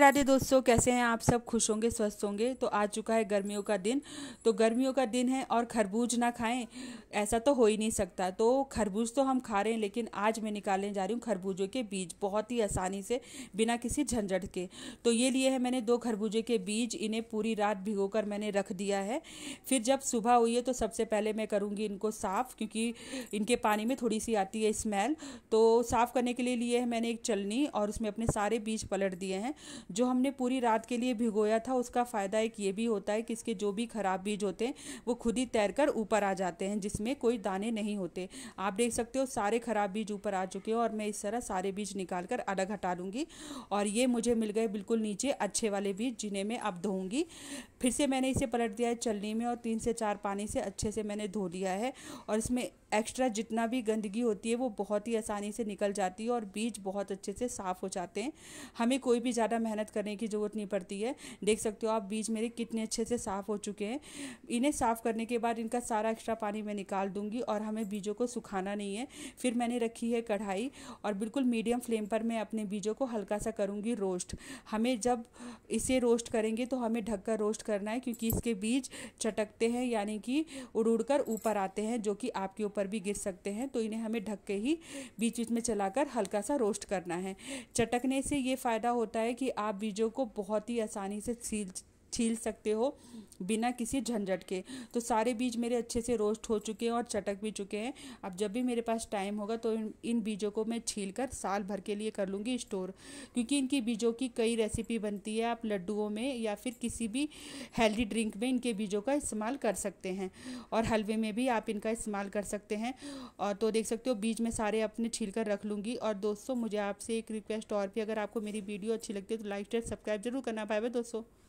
राधे दोस्तों कैसे हैं आप सब खुश होंगे स्वस्थ होंगे तो आ चुका है गर्मियों का दिन तो गर्मियों का दिन है और खरबूज ना खाएं ऐसा तो हो ही नहीं सकता तो खरबूज तो हम खा रहे हैं लेकिन आज मैं निकालने जा रही हूँ खरबूजों के बीज बहुत ही आसानी से बिना किसी झंझट के तो ये लिए है मैंने दो खरबूजे के बीज इन्हें पूरी रात भिगो कर मैंने रख दिया है फिर जब सुबह हुई है तो सबसे पहले मैं करूँगी इनको साफ़ क्योंकि इनके पानी में थोड़ी सी आती है स्मेल तो साफ़ करने के लिए लिए है मैंने एक चलनी और उसमें अपने सारे बीज पलट दिए हैं जो हमने पूरी रात के लिए भिगोया था उसका फ़ायदा एक ये भी होता है कि इसके जो भी ख़राब बीज होते हैं वो खुद ही तैर कर ऊपर आ जाते हैं जिसमें कोई दाने नहीं होते आप देख सकते हो सारे ख़राब बीज ऊपर आ चुके हैं और मैं इस तरह सारे बीज निकाल कर अलग हटा लूँगी और ये मुझे मिल गए बिल्कुल नीचे अच्छे वाले बीज जिन्हें मैं अब धोऊँगी फिर से मैंने इसे पलट दिया है चलनी में और तीन से चार पानी से अच्छे से मैंने धो लिया है और इसमें एक्स्ट्रा जितना भी गंदगी होती है वो बहुत ही आसानी से निकल जाती है और बीज बहुत अच्छे से साफ़ हो जाते हैं हमें कोई भी ज़्यादा मेहनत मेहनत करने की ज़रूरत नहीं पड़ती है देख सकते हो आप बीज मेरे कितने अच्छे से साफ़ हो चुके हैं इन्हें साफ़ करने के बाद इनका सारा एक्स्ट्रा पानी मैं निकाल दूंगी और हमें बीजों को सुखाना नहीं है फिर मैंने रखी है कढ़ाई और बिल्कुल मीडियम फ्लेम पर मैं अपने बीजों को हल्का सा करूँगी रोस्ट हमें जब इसे रोस्ट करेंगे तो हमें ढककर रोस्ट करना है क्योंकि इसके बीज चटकते हैं यानी कि उड़ उड़ कर ऊपर आते हैं जो कि आपके ऊपर भी गिर सकते हैं तो इन्हें हमें ढक के ही बीच बीच में चलाकर हल्का सा रोस्ट करना है चटकने से ये फ़ायदा होता है कि आप आप वीडियो को बहुत ही आसानी से सील छील सकते हो बिना किसी झंझट के तो सारे बीज मेरे अच्छे से रोस्ट हो चुके हैं और चटक भी चुके हैं अब जब भी मेरे पास टाइम होगा तो इन इन बीजों को मैं छील कर साल भर के लिए कर लूँगी स्टोर क्योंकि इनकी बीजों की कई रेसिपी बनती है आप लड्डुओं में या फिर किसी भी हेल्दी ड्रिंक में इनके बीजों का इस्तेमाल कर सकते हैं और हलवे में भी आप इनका इस्तेमाल कर सकते हैं और तो देख सकते हो बीज में सारे अपने छील कर रख लूँगी और दोस्तों मुझे आपसे एक रिक्वेस्ट और भी अगर आपको मेरी वीडियो अच्छी लगती है तो लाइक शेयर सब्सक्राइब जरूर करना पाए दोस्तों